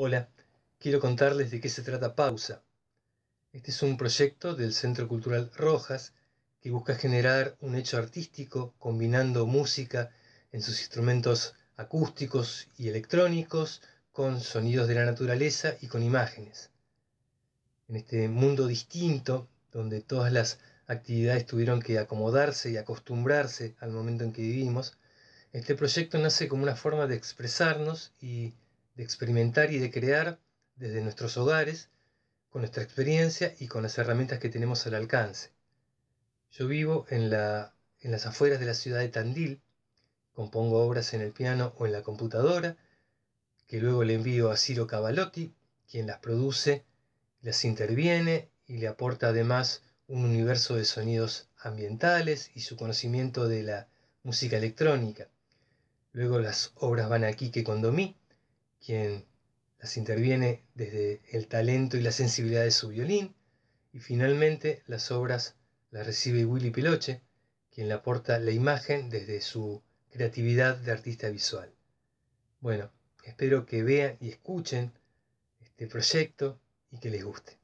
Hola, quiero contarles de qué se trata Pausa. Este es un proyecto del Centro Cultural Rojas que busca generar un hecho artístico combinando música en sus instrumentos acústicos y electrónicos con sonidos de la naturaleza y con imágenes. En este mundo distinto, donde todas las actividades tuvieron que acomodarse y acostumbrarse al momento en que vivimos, este proyecto nace como una forma de expresarnos y de experimentar y de crear desde nuestros hogares, con nuestra experiencia y con las herramientas que tenemos al alcance. Yo vivo en, la, en las afueras de la ciudad de Tandil, compongo obras en el piano o en la computadora, que luego le envío a Ciro Cavalotti, quien las produce, las interviene y le aporta además un universo de sonidos ambientales y su conocimiento de la música electrónica. Luego las obras van aquí que Condomí, quien las interviene desde el talento y la sensibilidad de su violín, y finalmente las obras las recibe Willy Piloche, quien le aporta la imagen desde su creatividad de artista visual. Bueno, espero que vean y escuchen este proyecto y que les guste.